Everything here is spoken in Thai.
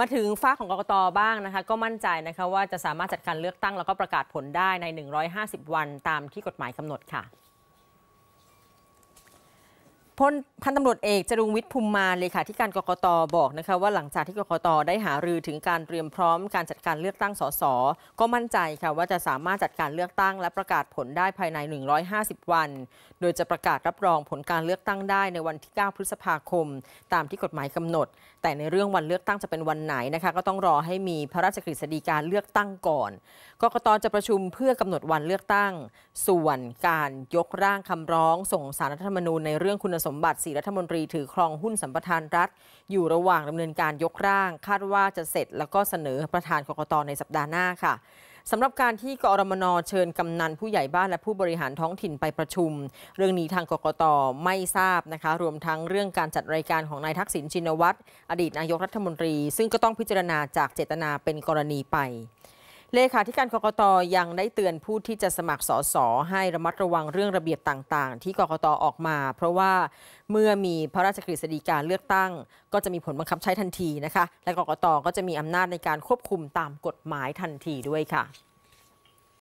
มาถึงฝ้าของกรกตบ้างนะคะ ก็มั่นใจนะคะว่าจะสามารถจัดการเลือกตั้งแล้วก็ประกาศผลได้ใน 150 วันตามที่กฎหมายกำหนดค่ะพลพันตำรวจเอกจรุงวิทย์ภูมิมาเลขาธิการกรกตบอกนะคะว่าหลังจากที่กรกตได้หารือถึงการเตรียมพร้อมการจัดการเลือกตั้งสสก็มั่นใจค่ะว่าจะสามารถจัดการเลือกตั้ง และประกาศผลได้ภายใน 150 วัน โดยจะประกาศรับรองผลการเลือกตั้งได้ในวันที่9พฤษภาคมตามที่กฎหมายกำหนด แต่ในเรื่องวันเลือกตั้งจะเป็นวันไหนนะคะก็ต้องรอให้มีพระราชกฤษฎีการเลือกตั้งก่อนกรกตจะประชุมเพื่อกำหนดวันเลือกตั้งส่วน การยกร่างคำร้องส่งสารรัฐธรรมนูญในเรื่องคุณสมบัติ4รัฐมนตรีถือครองหุ้นสัมปทานรัฐ อยู่ระหว่างดำเนินการยกร่าง คาดว่าจะเสร็จแล้วก็เสนอประธานกกตในสัปดาห์หน้าค่ะสำหรับการที่กรมนเชิญกำนันผู้ใหญ่บ้านและผู้บริหารท้องถิ่นไปประชุม เรื่องนี้ทางกกตไม่ทราบนะคะ รวมทั้งเรื่องการจัดรายการของนายทักษิณชินวัตรอดีตนายกรัฐมนตรี ซึ่งก็ต้องพิจารณาจากเจตนาเป็นกรณีไปเลขาธิการกรกตยังได้เตือนผู้ที่จะสมัครสส ให้ระมัดระวังเรื่องระเบียบต่าง ๆ ที่กรกตออกมา เพราะว่าเมื่อมีพระราชกฤษฎีกาเลือกตั้ง ก็จะมีผลบังคับใช้ทันทีนะคะและกรกตก็จะมีอำนาจในการควบคุมตามกฎหมายทันทีด้วยค่ะ